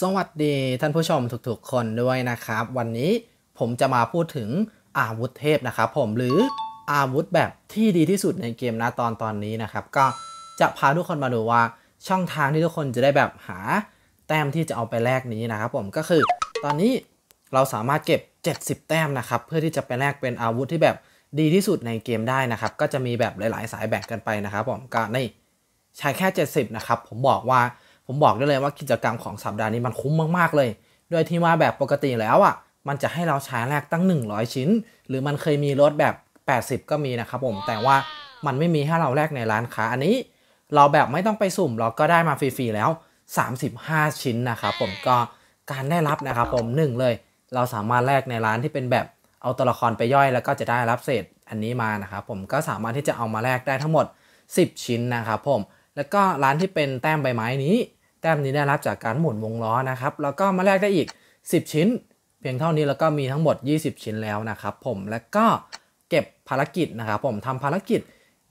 สวัสดีท่านผู้ชมทุกๆ คนด้วยนะครับ วันนี้ผมจะมาพูดถึงอาวุธเทพนะครับผมหรืออาวุธแบบที่ดีที่สุดในเกมนะตอนตอนนี้นะครับก็จะพาทุกคนมาดูว่าช่องทางที่ทุกคนจะได้แบบหาแต้มที่จะเอาไปแลกนี้นะครับผมก็คือตอนนี้เราสามารถเก็บ 70 แต้มนะครับเพื่อที่จะไปแลกเป็นอาวุธที่แบบดีที่สุดในเกมได้นะครับก็จะมีแบบหลาย ๆ สายแบ่งกันไปนะครับผมก็ในใช้แค่ 70นะครับผมบอกว่าผมบอกได้เลยว่ากิจกรรมของสัปดาห์นี้มันคุ้มมากๆเลย โดยที่ว่าแบบปกติแล้วอะ่ะมันจะให้เราใช้แรกตั้ง 100 ชิ้น หรือมันเคยมีลดแบบ 80 ก็มีนะครับผม แต่ว่ามันไม่มีให้เราแลกในร้านค้า อันนี้เราแบบไม่ต้องไปสุ่ม เราก็ได้มาฟรีๆแล้ว 35 ชิ้นนะครับผมก็การได้รับนะครับผม1เลยเราสามารถแลกในร้านที่เป็นแบบเอาตัวละครไปย่อยแล้วก็จะได้รับเศษอันนี้มานะครับผมก็สามารถที่จะเอามาแลกได้ทั้งหมด 10 ชิ้นนะครับผมแล้วก็ร้านที่เป็นแต้มใบไม้นี้ แต้มนี้ได้รับจากการหมุนวงล้อนะครับแล้วก็มาแลกได้อีก 10 ชิ้น เพียงเท่านี้แล้วก็มีทั้งหมด 20 ชิ้นแล้วนะครับผมแล้วก็เก็บภารกิจนะครับ ผมทำภารกิจ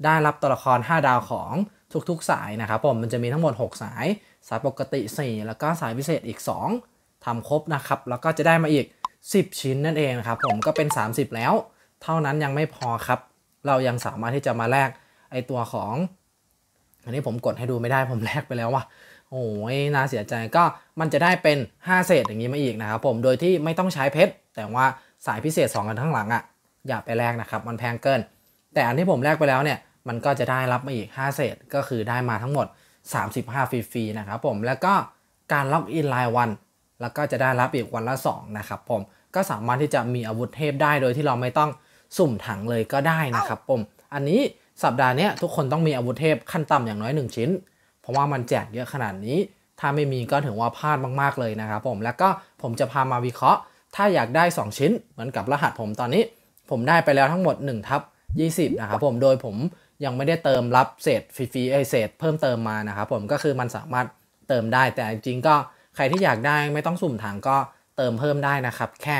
ได้รับตัวละคร 5 ดาวของทุกๆ สายนะครับ ผมมันจะมีทั้งหมด 6 สาย สายปกติ 4 แล้วก็สายพิเศษอีก 2 ทำครบนะครับแล้วก็จะได้มาอีก 10 ชิ้นนั่นเองครับผมก็เป็น 30 แล้ว เท่านั้นยังไม่พอครับ เรายังสามารถที่จะมาแลกไอตัวของอันนี้ผมกดให้ดูไม่ได้ผมแลกไปแล้วว่ะโอ้ยน่าเสียใจก็มันจะได้เป็น 5เศษอย่างนี้มาอีกนะครับผม โดยที่ไม่ต้องใช้เพชรแต่ว่าสายพิเศษ 2 กันข้างหลังอะ่ะ อย่าไปแลกนะครับ มันแพงเกิน แต่อันที่ผมแลกไปแล้วเนี่ยมันก็จะได้รับมาอีก 5เศษก็คือได้มาทั้งหมด 35 ฟรี ๆ นะครับผมแล้วก็การล็อกอินรายวัน แล้วก็จะได้รับอีกวันละ2นะครับผมก็สามารถที่จะมีอาวุธเทพได้โดยที่เราไม่ต้องสุ่มถังเลยก็ได้นะครับผมอันนี้สัปดาห์นี้ทุกคนต้องมีอาวุธเทพขั้นต่ำอย่างน้อย 1 ชิ้น เพราะว่ามันแจกเยอะขนาดนี้ ถ้าไม่มีก็ถือว่าพลาดมาก ๆ เลยนะครับผม แล้วก็ผมจะพามาวิเคราะห์ ถ้าอยากได้ 2 ชิ้นเหมือนกับรหัสผมตอนนี้ ผมได้ไปแล้วทั้งหมด 1ทับ20 นะครับผม โดยผมยังไม่ได้เติมรับเศษฟรีๆเอเศษ เพิ่มเติมมานะครับผม ก็คือมันสามารถเติมได้ แต่จริงก็ใครที่อยากได้ไม่ต้องสุ่มถังก็เติมเพิ่มได้นะครับ แค่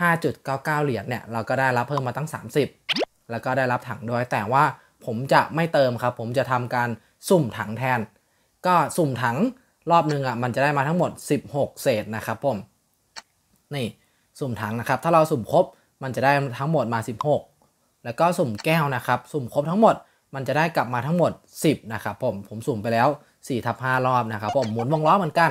5.99เหรียญเนี่ยเราก็ได้รับเพิ่มมาตั้ง 30 แล้วก็ได้รับถังด้วยแต่ว่าผมจะไม่เติมครับผมจะทำการสุ่มถังแทน ก็สุ่มถังรอบหนึ่งอ่ะมันจะได้มาทั้งหมด 16 เศษนะครับผม นี่สุ่มถังนะครับถ้าเราสุ่มครบ มันจะได้ทั้งหมดมา 16 แล้วก็สุ่มแก้วนะครับสุ่มครบทั้งหมดมันจะได้กลับมาทั้งหมด 10นะครับผมผมสุ่มไปแล้ว4ทับ5รอบนะครับผมหมุนวงล้อเหมือนกัน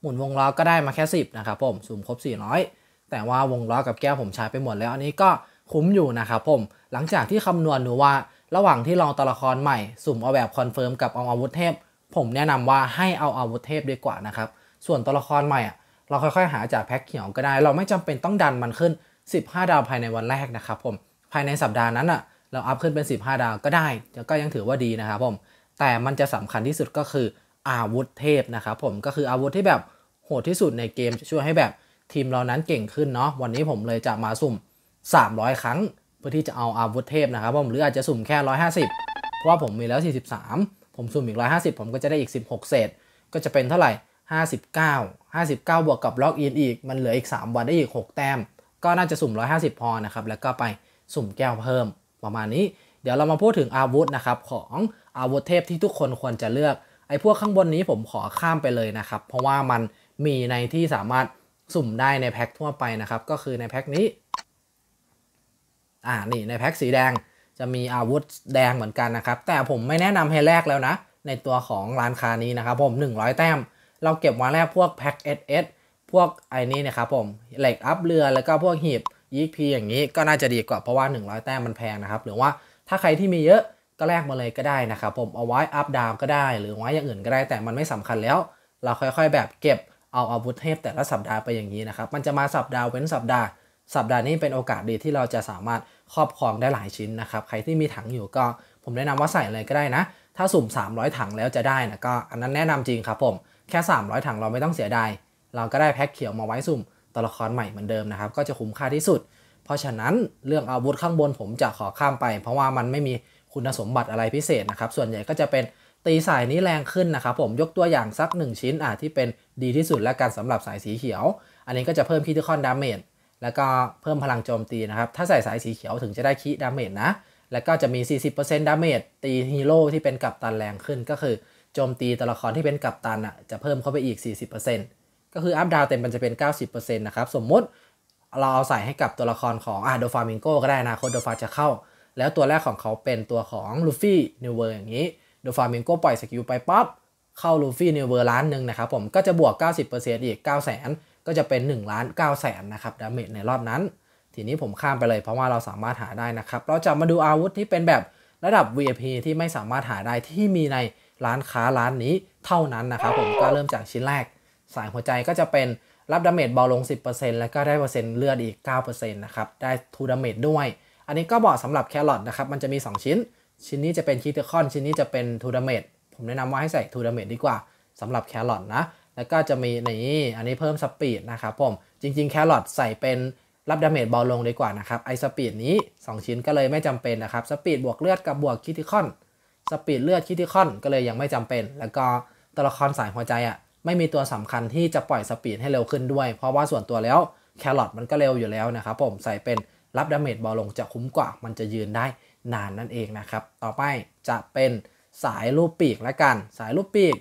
หมุนวงล้อก็ได้มาแค่10นะครับผมสุ่มครบ400แต่ว่าวงล้อกับแก้วผมใช้ไปหมดแล้วอันนี้ก็คุ้มอยู่นะครับผมหลังจากที่คำนวณดูว่าระหว่างที่ลองตัวละครใหม่ สุ่มเอาแบบคอนเฟิร์มกับเอาอาวุธเทพผมแนะนำว่าให้เอาอาวุธเทพดีกว่านะครับส่วนตัวละครใหม่อ่ะเราค่อย ๆ หาจากแพ็คเขียวก็ได้ เราไม่จำเป็นต้องดันมันขึ้น 15 ดาวภายในวันแรกนะครับผมภายในสัปดาห์นั้นอ่ะเราอัพขึ้นเป็น 15 ดาวก็ได้ก็ยังถือว่าดีนะครับผมแต่มันจะสำคัญที่สุดก็คืออาวุธเทพนะครับผมก็คืออาวุธที่แบบโหดที่สุดในเกมช่วยให้แบบทีมเรานั้นเก่งขึ้นเนาะวันนี้ผมเลยจะมาสุ่ม 300 ครั้งเพื่อที่จะเอาอาวุธเทพนะครับผมหรืออาจจะสุ่มแค่ 150 เพราะว่าผมมีแล้ว 43 ผมสุ่มอีก 150 ผมก็จะได้อีก 16 เศษ ก็จะเป็นเท่าไหร่ 59 59 บวกกับล็อกอินอีก มันเหลืออีก 3 วันได้อีก 6 แต้ม ก็น่าจะสุ่ม 150 พอนะครับ แล้วก็ไปสุ่มแก้วเพิ่ม ประมาณนี้ เดี๋ยวเรามาพูดถึงอาวุธนะครับ ของอาวุธเทพที่ทุกคนควรจะเลือกไอ้พวกข้างบนนี้ผมขอข้ามไปเลยนะครับเพราะว่ามันมีในที่สามารถสุ่มได้ในแพ็คทั่วไปนะครับก็คือในแพ็คนี้อ่านี่ในแพ็คสีแดงจะมีอาวุธแดงเหมือนกันนะครับ แต่ผมไม่แนะนำให้แลกแล้วนะ ในตัวของร้านค้านี้นะครับผม 100 แต้ม เราเก็บมาแลกพวกแพ็คอสพวกไอ้นี้นะครับผมเหล็กอัพเรือแล้วก็พวกหีบยีพีอย่างนี้ก็น่าจะดีกว่าเพราะว่า 100 แต้มมันแพงนะครับ หรือว่าถ้าใครที่มีเยอะก็แลกมาเลยก็ได้นะครับผมเอาไว้อัพดาวก็ได้ หรือไว้อย่างอื่นก็ได้แต่มันไม่สำคัญแล้ว เราค่อยๆ แบบเก็บเอาอาวุธเทพแต่ละสัปดาห์ไปอย่างนี้นะครับมันจะมาสัปดาห์เว้นสัปดาห์สัปดาห์นี้เป็นโอกาสดีที่เราจะสามารถครอบครองได้หลายชิ้นนะครับ ใครที่มีถังอยู่ก็ผมแนะนำว่าใส่อะไรก็ได้นะ ถ้าสุ่ม 300 ถังแล้วจะได้นะก็อันนั้นแนะนำจริงครับผม แค่ 300 ถังเราไม่ต้องเสียดาย เราก็ได้แพ็คเขียวมาไว้สุ่มตัวละครใหม่เหมือนเดิมนะครับ ก็จะคุ้มค่าที่สุด เพราะฉะนั้นเรื่องอาวุธข้างบนผมจะขอข้ามไป เพราะว่ามันไม่มีคุณสมบัติอะไรพิเศษนะครับ ส่วนใหญ่ก็จะเป็นตีสายนี้แรงขึ้นนะครับผม ยกตัวอย่างสัก1ชิ้นอ่ะที่เป็นดีที่สุดและการสำหรับสายสีเขียวอันนี้ก็จะเพิ่มคีดคอนดาเมจแล้วก็เพิ่มพลังโจมตีนะครับ ถ้าใส่สายสีเขียวถึงจะได้คีดาเมจนะ แล้วก็จะมี 40%ดาเมจตีฮีโร่ที่เป็นกัปตันแรงขึ้นก็คือ โจมตีตัวละครที่เป็นกัปตันอ่ะ จะเพิ่มเข้าไปอีก 40%ก็คืออัพดาวเต็มมันจะเป็น 90%นะครับ สมมุติเราเอาใส่ให้กับตัวละครของอาโดฟามิงโกก็ได้นะโคดโดฟาจะเข้า แล้วตัวแรกของเขาเป็นตัวของลูฟี่นิวเวอร์อย่างนี้โดฟามิงโกปล่อยสกิลไปปั๊บเข้าลูฟี่นิวเวอร์ล้านหนึ่งนะครับผมก็จะบวก 90%อีก 9 0 0 0 0ก็จะเป็น1ล้าน9แสนนะครับดาเมจในรอบนั้น ทีนี้ผมข้ามไปเลยเพราะว่าเราสามารถหาได้นะครับ เราจะมาดูอาวุธที่เป็นแบบระดับ VIP ที่ไม่สามารถหาได้ที่มีในร้านค้าร้านนี้เท่านั้นนะครับผมก็เริ่มจากชิ้นแรก สายหัวใจก็จะเป็นรับดาเมจเบาลง 10%แล้วก็ได้เปอร์เซ็นต์เลือดอีก9%นะครับได้ทูดาเมจด้วย อันนี้ก็เหมาะสำหรับแครอทนะครับมันจะมี 2 ชิ้น ชิ้นนี้จะเป็นคีติคอนชิ้นนี้จะเป็นทูดาเมจผมแนะนำว่าให้ใส่ทูดาเมจดีกว่าสำหรับแครอทนะแล้วก็จะมีนี่อันนี้เพิ่มสปีดนะครับผม จริง ๆ แครอทใส่เป็นรับดาเมจเบาลงดีกว่านะครับไอสปีดนี้ 2 ชิ้นก็เลยไม่จำเป็นนะครับสปีดบวกเลือดกับบวกคิติคอนสปีดเลือดคิติคอนก็เลยยังไม่จำเป็น แล้วก็ตัวละครสายหัวใจอะ่ะไม่มีตัวสำคัญที่จะปล่อยสปีดให้เร็วขึ้นด้วย เพราะว่าส่วนตัวแล้วแครอทมันก็เร็วอยู่แล้วนะครับผมใส่เป็นรับดาเมจเบาลงจะคุ้มกว่า มันจะยืนได้นานนั่นเองนะครับต่อไปจะเป็นสายรูปปีกและกันสายรูปปีก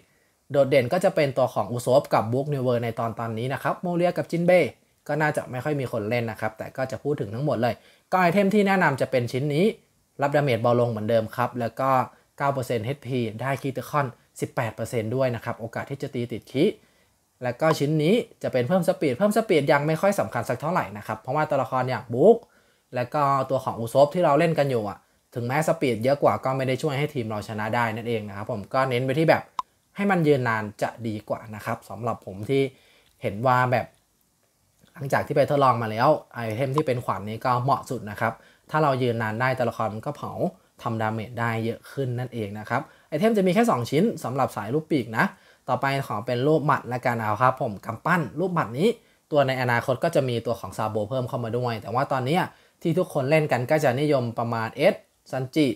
โดดเด่นก็จะเป็นตัวของอุซบกับบุ๊กนิวเวอร์ในตอนตอนนี้นะครับ โมเรียกับจินเบก็น่าจะไม่ค่อยมีคนเล่นนะครับ แต่ก็จะพูดถึงทั้งหมดเลย ก็ไอเทมที่แนะนำจะเป็นชิ้นนี้ รับดาเมจเบาลงเหมือนเดิมครับ แล้วก็ 9% HP ได้คีตคอน18%ด้วยนะครับ โอกาสที่จะตีติดคีแล้วก็ชิ้นนี้จะเป็นเพิ่มสปีดเพิ่มสปีดยังไม่ค่อยสำคัญสักเท่าไหร่นะครับเพราะว่าตัวละครอย่างบุ๊กแล้วก็ตัวของอุซบที่เราเล่นกันอยู่อ่ะถึงแม้สปีดเยอะกว่าก็ไม่ได้ช่วยให้ทีมเราชนะได้นั่นเองนะครับผมก็เน้นไปที่แบบให้มันยืนนานจะดีกว่านะครับสำหรับผมที่เห็นว่าแบบ หลังจากที่ไปทดลองมาแล้วไอเทมที่เป็นขวานนี้ก็เหมาะสุดนะครับถ้าเรายืนนานได้ตัวละครก็เผาทำดาเมจได้เยอะขึ้นนั่นเองนะครับไอเทมจะมีแค่ 2 ชิ้นสำหรับสายรูปปีกนะต่อไปขอเป็นรูปหมัดและการเอาครับผมกำปั้นรูปหมัดนี้ ตัวในอนาคตก็จะมีตัวของซาโบเพิ่มเข้ามาด้วยแต่ว่าตอนนี้ที่ทุกคนเล่นกันก็จะนิยมประมาณเอสซันจิ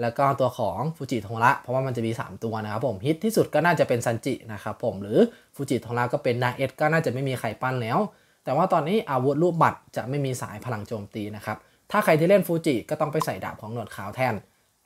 แล้วก็ตัวของฟูจิโทระ เพราะว่ามันจะมี 3 ตัวนะครับผมฮิตที่สุดก็น่าจะเป็นซันจินะครับผมหรือฟูจิโทระก็เป็นนาเอดก็น่าจะไม่มีใครปั้นแล้ว แต่ว่าตอนนี้อาวุธรูปบัตรจะไม่มีสายพลังโจมตีนะครับถ้าใครที่เล่นฟูจิก็ต้องไปใส่ดาบของหนวดขาวแทน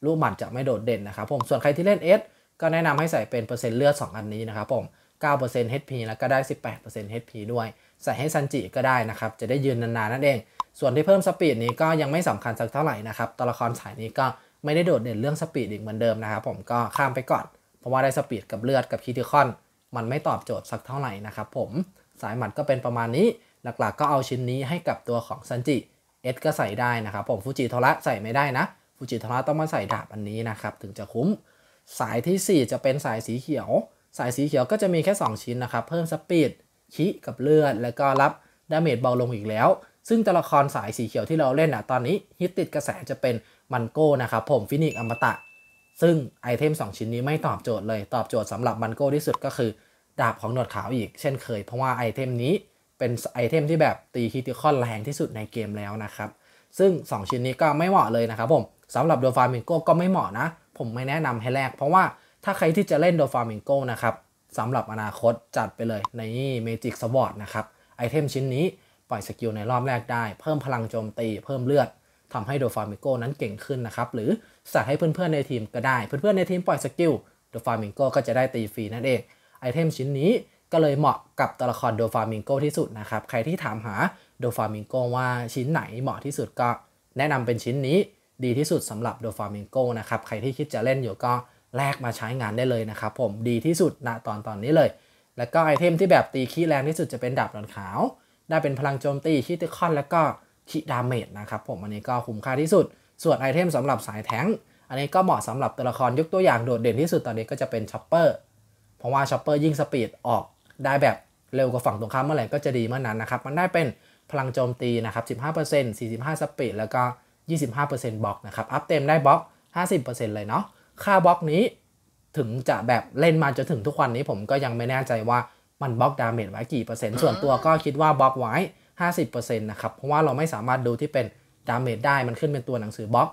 รูปบัตรจะไม่โดดเด่นนะครับผมส่วนใครที่เล่นเอสก็แนะนำให้ใส่เป็นเปอร์เซ็นต์เลือด2อันนี้นะครับผม 9% HP แล้วก็ได้18% HP ด้วย ใส่ให้ซันจิก็ได้นะครับจะได้ยืนนานๆนั่นเอง ส่วนที่เพิ่มสปีดนี้ก็ยังไม่สำคัญสักเท่าไหร่นะครับตัวละครสายนี้ก็ไม่ได้โดดเด่นเรื่องสปีดอีกเหมือนเดิมนะครับ ผมก็ข้ามไปก่อน เพราะว่าได้สปีดกับเลือดกับคีติคอน มันไม่ตอบโจทย์สักเท่าไหร่นะครับผม สายหมัดก็เป็นประมาณนี้ หลักๆ ก็เอาชิ้นนี้ให้กับตัวของซันจิเอสก็ใส่ได้นะครับผมฟูจิโทระใส่ไม่ได้นะฟูจิโทระต้องมาใส่ดาบอันนี้นะครับ ถึงจะคุ้ม สายที่ 4 จะเป็นสายสีเขียว สายสีเขียวก็จะมีแค่ 2 ชิ้นนะครับเพิ่มสปีดคิกับเลือดแล้วก็รับดาเมจเบาลงอีกแล้ว ซึ่งตัวละครสายสีเขียวที่เราเล่นนะตอนนี้ ฮิตติดกระแสจะเป็นมันโก้นะครับผมฟินิกอมตะ ซึ่งไอเทม2ชิ้นนี้ไม่ตอบโจทย์เลยตอบโจทย์สำหรับมันโก้ที่สุดก็คือ ดาบของหนวดขาวอีกเช่นเคยเพราะว่าไอเทมนี้เป็นไอเทมที่แบบตีคิติคอนแรงที่สุดในเกมแล้วนะครับ ซึ่ง 2 ชิ้นนี้ก็ไม่เหมาะเลยนะครับผมสำหรับโดฟามิงโก้ก็ไม่เหมาะนะ ผมไม่แนะนำให้แลกเพราะว่าถ้าใครที่จะเล่นโดฟามิงโก้นะครับสำหรับอนาคตจัดไปเลยในเมจิกสวอตนะครับไอเทมชิ้นนี้ปล่อยสกิลในรอบแรกได้ เพิ่มพลังโจมตีเพิ่มเลือดทำให้โดฟามิโกนั้นเก่งขึ้นนะครับหรือสั่งให้เพื่อนๆในทีมก็ได้ เพื่อนๆในทีมปล่อยสกิลโดฟามิโกก็จะได้ตีฟรีนั่นเองไอเทมชิ้นนี้ก็เลยเหมาะกับตัวละครโดฟามิงโกที่สุดนะครับใครที่ถามหาโดฟามิงโกว่าชิ้นไหนเหมาะที่สุดก็แนะนำเป็นชิ้นนี้ดีที่สุดสำหรับโดฟามิงโกนะครับใครที่คิดจะเล่นอยู่ก็แลกมาใช้งานได้เลยนะครับผมดีที่สุดณตอนตอนนี้เลย แล้วก็ไอเทมที่แบบตีขี้แรงที่สุดจะเป็นดาบหลอนขาว ได้เป็นพลังโจมตีคิติคอนแล้วก็คิดาเมจนะครับผมอันนี้ก็คุ้มค่าที่สุด ส่วนไอเทมสำหรับสายแท้งอันนี้ก็เหมาะสำหรับตัวละครยกตัวอย่างโดดเด่นที่สุดตอนนี้ก็จะเป็นช็อปเปอร์ เพราะว่าช็อปเปอร์ยิ่งสปีดออกได้แบบเร็วกว่าฝั่งตรงข้ามเมื่อไหร่ก็จะดีเมื่อนั้นนะครับ มันได้เป็นพลังโจมตีนะครับ 15% 45 สปีด แล้วก็ 25%บล็อกนะครับอัพเต็มได้บล็อก50%เลยเนาะค่าบล็อกนี้ถึงจะแบบเล่นมาจนถึงทุกวันนี้ ผมก็ยังไม่แน่ใจว่ามันบล็อกดาเมจไว้กี่เปอร์เซ็นต์ส่วนตัวก็คิดว่าบล็อกไว้50%นะครับเพราะว่าเราไม่สามารถดูที่เป็น ดาเมจได้มันขึ้นเป็นตัวหนังสือบล็อก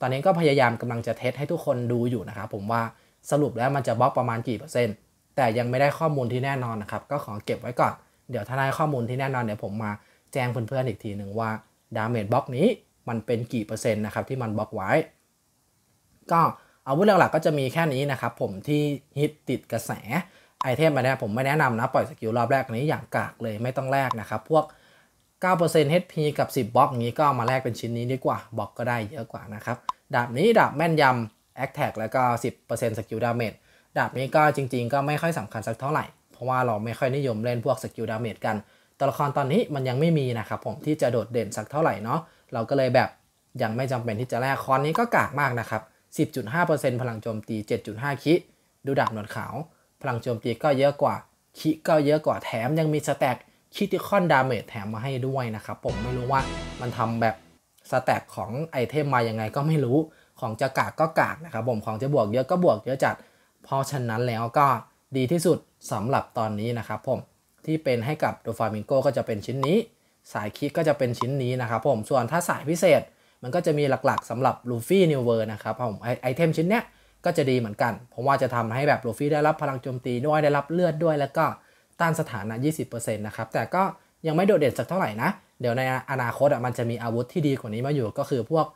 ตอนนี้ก็พยายามกำลังจะเทสให้ทุกคนดูอยู่นะครับผมว่าสรุปแล้วมันจะบล็อกประมาณกี่เปอร์เซ็นต์แต่ยังไม่ได้ข้อมูลที่แน่นอนนะครับ ก็ขอเก็บไว้ก่อน เดี๋ยวถ้าได้ข้อมูลที่แน่นอน เดี๋ยวผมมาแจ้งเพื่อนๆอีกทีหนึ่งว่าดาเมจบล็อกนี้มันเป็นกี่เปอร์เซ็นต์นะครับที่มันบล็อกไว้ก็อาวุธหลักๆก็จะมีแค่นี้นะครับผมที่ฮิตติดกระแสไอเทมมาเนี่ยผมไม่แนะนำนะปล่อยสกิลรอบแรกนี้อย่างกากเลยไม่ต้องแลกนะครับพวก9% HP กับ 10บล็อกอย่างนี้ก็มาแลกเป็นชิ้นนี้ดีกว่าบล็อกก็ได้เยอะกว่านะครับ ดาบนี้ดาบแม่นยำแอคแท็กแล้วก็ 10%สกิลดาเมจดาบนี้ก็จริงๆก็ไม่ค่อยสำคัญสักเท่าไหร่ เพราะว่าเราไม่ค่อยนิยมเล่นพวกสกิลดาเมจกัน ตัวละครตอนนี้มันยังไม่มีนะครับผมที่จะโดดเด่นสักเท่าไหร่เนาะ เราก็เลยแบบยังไม่จำเป็นที่จะแลกคอนนี้ก็กากมากนะครับ 10.5%พลังโจมตี 7.5 คิ ดูดาบหนวดขาว พลังโจมตีก็เยอะกว่า คิ ก็เยอะกว่า แถมยังมีสแต็กคิติคอนดาเมจแถมมาให้ด้วยนะครับ ผมไม่รู้ว่ามันทำแบบ สแต็กของไอเทมมายังไงก็ไม่รู้ของจะกากก็กากนะครับผมของจะบวกเยอะก็บวกเยอะจัดเพราะฉะนั้นแล้วก็ดีที่สุดสำหรับตอนนี้นะครับผมที่เป็นให้กับโดฟามิงโกก็จะเป็นชิ้นนี้ สายคิกก็จะเป็นชิ้นนี้นะครับผมส่วนถ้าสายพิเศษมันก็จะมีหลักๆสำหรับลูฟี่นิวเวอร์นะครับผมไอไอเทมชิ้นเนี้ยก็จะดีเหมือนกันเพราะว่าจะทำให้แบบลูฟี่ได้รับพลังโจมตีด้วยได้รับเลือดด้วยแล้วก็ต้านสถานะ 20%นะครับ แต่ก็ยังไม่โดดเด่นสักเท่าไหร่นะ เดี๋ยวในอนาคตอ่ะมันจะมีอาวุธที่ดีกว่านี้มาอยู่ ก็คือพวก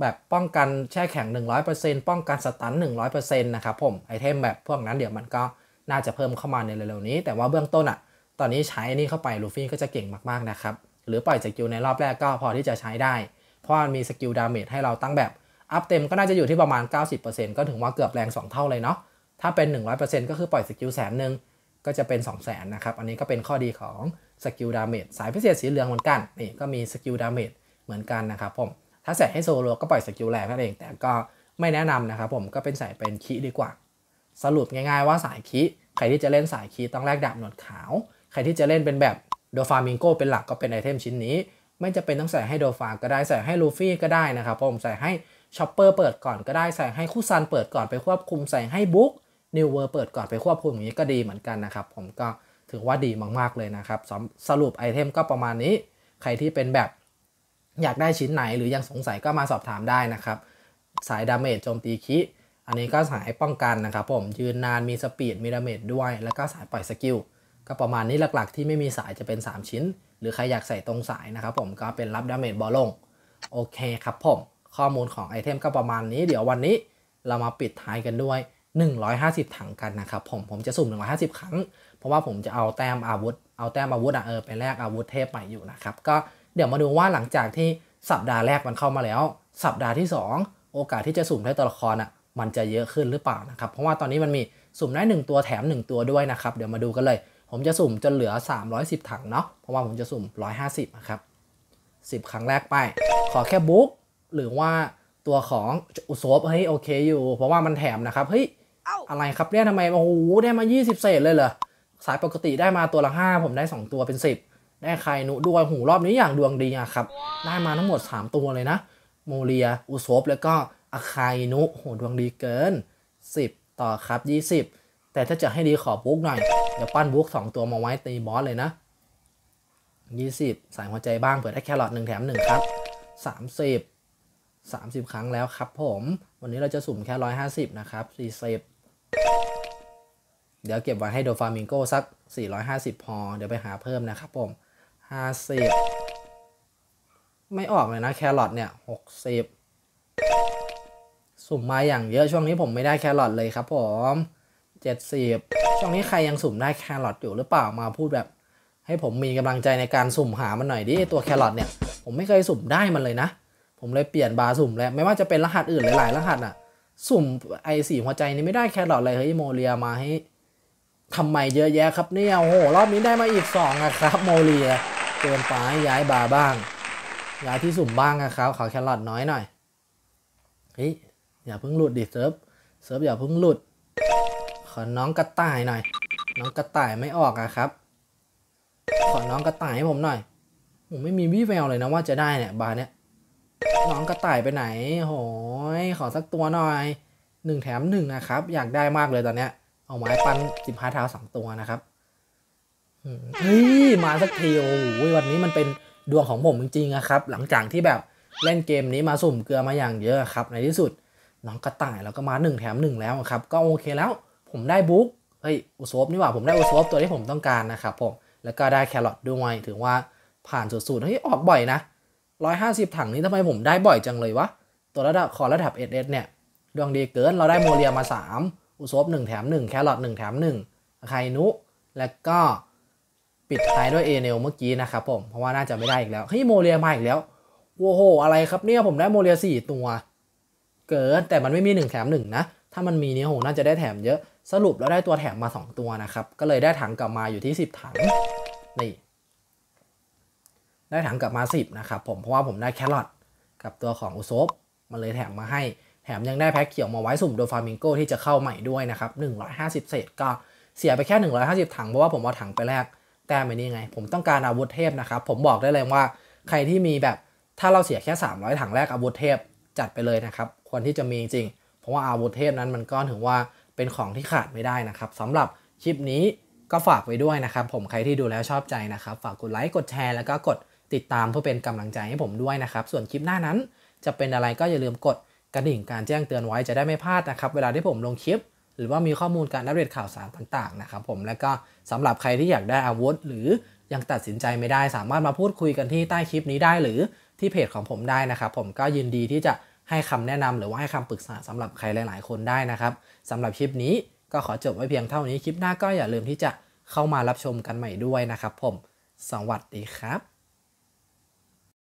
แบบป้องกันแช่แข็ง100%ป้องกันสตัน 100%นะครับผม ไอเทมแบบพวกนั้นเดี๋ยวมันก็น่าจะเพิ่มเข้ามาในเร็วๆนี้ แต่ว่าเบื้องต้นอ่ะ ตอนนี้ใช้นี่เข้าไปลูฟี่ก็จะเก่งมากๆนะครับหรือปล่อยสกิลในรอบแรกก็พอที่จะใช้ได้ เพราะมันมีสกิลดาเมจให้เราตั้งแบบอัพเต็มก็น่าจะอยู่ที่ประมาณ 90%ก็ถึงว่าเกือบแรง2เท่าเลยเนาะถ้าเป็น 100%ก็คือปล่อยสกิลแสนหนึ่งก็จะเป็น 2 0 0 0 0นนะครับอันนี้ก็เป็นข้อดีของสกิลดาเมจสายพิเศษสีเหลืองเหมือนกันนี่ก็มีสกิลดาเมจเหมือนกันนะครับผมถ้าใส่ให้โซโลก็ปล่อยสกิลแรงนั่นเองแต่ก็ไม่แนะนำนะครับผมก็เป็นใส่เป็นคีดีกว่า สรุปง่าย ๆว่าสายคีใครที่จะเล่นสายคีต้องแลกดาบหนวดขาว ใครที่จะเล่นเป็นแบบโดฟามิงโกเป็นหลักก็เป็นไอเทมชิ้นนี้ ไม่จะเป็นต้องใส่ให้โดฟาก็ได้ใส่ให้ลูฟี่ก็ได้นะครับผมใส่ให้ช็อปเปอร์เปิดก่อนก็ได้ใส่ให้คุซัน เปิดก่อนไปควบคุมใส่ให้บุ๊กนิวเวอร์เปิดก่อนไปควบคุมอย่างนี้ก็ดีเหมือนกันนะครับผมก็ถือว่าดีมากๆเลยนะครับ สรุปไอเทมก็ประมาณนี้ ใครที่เป็นแบบอยากได้ชิ้นไหน หรือยังสงสัยก็มาสอบถามได้นะครับสายดาเมจโจมตีคิอันนี้ก็สายป้องกันนะครับผม ยืนนานมีสปีดมีดาเมจด้วย แล้วก็สายปล่อยสกิลก็ประมาณนี้หลักๆ ที่ไม่มีสายจะเป็น 3 ชิ้น หรือใครอยากใส่ตรงสายนะครับ ผมก็เป็นรับดาเมจบอลลงโอเคครับผมข้อมูลของไอเทมก็ประมาณนี้เดี๋ยววันนี้เรามาปิดท้ายกันด้วย150 ถังกันนะครับผมผมจะสุ่ม150 ครั้ง เพราะว่าผมจะเอาแต้มอาวุธเอาแต้มอาวุธอ่ะเออไปแลกอาวุธเทพใหม่อยู่นะครับก็เดี๋ยวมาดูว่าหลังจากที่สัปดาห์แรกมันเข้ามาแล้วสัปดาห์ที่ 2 โอกาสที่จะสุ่มได้ตัวละครอ่ะมันจะเยอะขึ้นหรือเปล่านะครับเพราะว่าตอนนี้มันมีสุ่มได้1ตัวแถม 1 ตัวด้วยนะครับ เดี๋ยวมาดูกันเลย ผมจะสุ่มจนเหลือ 310 ถังเนาะเพราะว่าผมจะสุ่ม 150นะครับ10 ครั้งแรกไป ขอแค่บุ๊กหรือว่าตัวของอุซบเฮ้ยโอเคอยู่ เพราะว่ามันแถมนะครับเฮ้ยอะไรครับเนี่ยทำไมโอ้โหได้มา 20เศษเลยเหรอ สายปกติได้มาตัวละ 5 ผมได้ 2 ตัวเป็น 10 ได้ใครนุด้วยหูรอบนี้อย่างดวงดีอะครับ ได้มาทั้งหมด 3 ตัวเลยนะ โมเรีย อุซบแล้วก็อาคายนุโห ดวงดีเกิน 10 ต่อครับ 20 แต่ถ้าจะให้ดีขอบุ๊กหน่อยเดี๋ยวปั้นบุ๊ก2 ตัวมาไว้ตีบอสเลยนะ 20 สายหัวใจบ้างเผื่อได้แครอท1แถม1ครับ30 30 ครั้งแล้วครับ ผม วันนี้เราจะสุ่มแค่150นะครับ40เดี๋ยวเก็บไว้ให้โดฟามิงโกสัก 450 พอ เดี๋ยวไปหาเพิ่มนะครับผม 50 ไม่ออกเลยนะแครอทเนี่ย60 สุ่มมาอย่างเยอะช่วงนี้ผมไม่ได้แครอทเลยครับผม 70 ช่วงนี้ใครยังสุ่มได้แครอทอยู่หรือเปล่ามาพูดแบบให้ผมมีกำลังใจในการสุ่มหามันหน่อยดิตัวแครอทเนี่ย ผมไม่เคยสุ่มได้มันเลยนะ ผมเลยเปลี่ยนบาร์สุ่มแล้ว ไม่ว่าจะเป็นรหัสอื่นหลายๆรหัสอ่ะสุ่มไอสี่หัวใจนี่ไม่ได้แครอทเลยเฮ้ยโมเรียมาให้ทำไมเยอะแยะครับเนี่ยโอ้โหรอบนี้ได้มาอีก2นะครับ โมเรียเกิน้าย้ายบาบ้างย้ายที่สุ่มบ้างนะครับขอแครอทน้อยหน่อยเฮ้ยอย่าเพิ่งหลุดดิเซิร์ฟเซิร์ฟอย่าเพิ่งหลุดขอน้องกระต่ายหน่อยน้องกระต่ายไม่ออกอะครับ ขอน้องกระต่ายให้ผมหน่อยผมไม่มีวี่แววเลยนะว่าจะได้เนี่ยบาร์เนี่ยน้องกระต่ายไปไหนโหยขอสักตัว หน่อยหนึ่งแถมหนึ่งนะครับ อยากได้มากเลยตอนเนี้ยเอาไม้ปั้นสิบห้าเท้าสองตัวนะครับเฮ้ย มาสักทีโอ้ยวันนี้มันเป็นดวงของผมจริงๆนะครับ หลังจากที่แบบเล่นเกมนี้มาสุ่มเกลือมาอย่างเยอะครับ ในที่สุด น้องกระต่ายแล้วก็มาหนึ่งแถมหนึ่งแล้วครับ ก็โอเคแล้ว ผมได้บุ๊กเฮ้ยอุซบนี่หว่า ผมได้อุซบตัวที่ผมต้องการนะครับผม แล้วก็ได้แครอทด้วยถือว่าผ่านสุดๆเฮ้ยออกบ่อยนะ150 ถังนี้ทำไมผมได้บ่อยจังเลยวะ ตัวระดับขอระดับ SS เนี่ย ดวงดีเกินเราได้โมเลียมา 3 อุซบ1แถม 1 แครอท1แถม1ไคนุ และก็ปิดท้ายด้วยเอเนลเมื่อกี้นะครับผม เพราะว่าน่าจะไม่ได้อีกแล้วเฮ้ยโมเลียมาอีกแล้วโอ้โห อะไรครับเนี่ย ผมได้โมเลีย 4 ตัว เกิน แต่มันไม่มี 1 แถม 1 นะ ถ้ามันมีเนี่ยโหน่าจะได้แถมเยอะ สรุปแล้วได้ตัวแถมมา 2 ตัวนะครับก็เลยได้ถังกลับมาอยู่ที่ 10 ถังนี่ได้ถังกลับมา 10 นะครับ ผม เพราะว่าผมได้แครอทกับตัวของอุซบมันเลยแถมมาให้ แถมยังได้แพ็คเขียวมาไว้สุ่มโดฟามิงโกที่จะเข้าใหม่ด้วยนะครับ150เศษก็เสียไปแค่ 150 ถังเพราะว่าผมเอาถังไปแลกแต้มไปนี่ไง ผมต้องการอาวุธเทพนะครับ ผมบอกได้เลยว่า ใครที่มีแบบถ้าเราเสียแค่ 300 ถังแรกอาวุธเทพจัดไปเลยนะครับควรที่จะมีจริง เพราะว่าอาวุธเทพนั้นมันก็ถือว่าเป็นของที่ขาดไม่ได้นะครับสำหรับคลิปนี้ก็ฝากไว้ด้วยนะครับผมใครที่ดูแล้วชอบใจนะครับฝากกดไลค์กดแชร์ แล้วก็กดติดตามเพื่อเป็นกำลังใจให้ผมด้วยนะครับ ส่วนคลิปหน้านั้นจะเป็นอะไรก็อย่าลืมกดกระดิ่งการแจ้งเตือนไว้จะได้ไม่พลาดนะครับ เวลาที่ผมลงคลิป หรือว่ามีข้อมูลการอัปเดตข่าวสารต่างๆนะครับผมและก็สำหรับใครที่อยากได้อาวุธหรือยังตัดสินใจไม่ได้สามารถมาพูดคุยกันที่ใต้คลิปนี้ได้ หรือที่เพจของผมได้นะครับผมก็ยินดีที่จะให้คำแนะนำหรือว่าให้คำปรึกษาสำหรับใครหลายๆคนได้นะครับสำหรับคลิปนี้ก็ขอจบไว้เพียงเท่านี้คลิปหน้าก็อย่าลืมที่จะเข้ามารับชมกันใหม่ด้วยนะครับผมสวัสดีครับ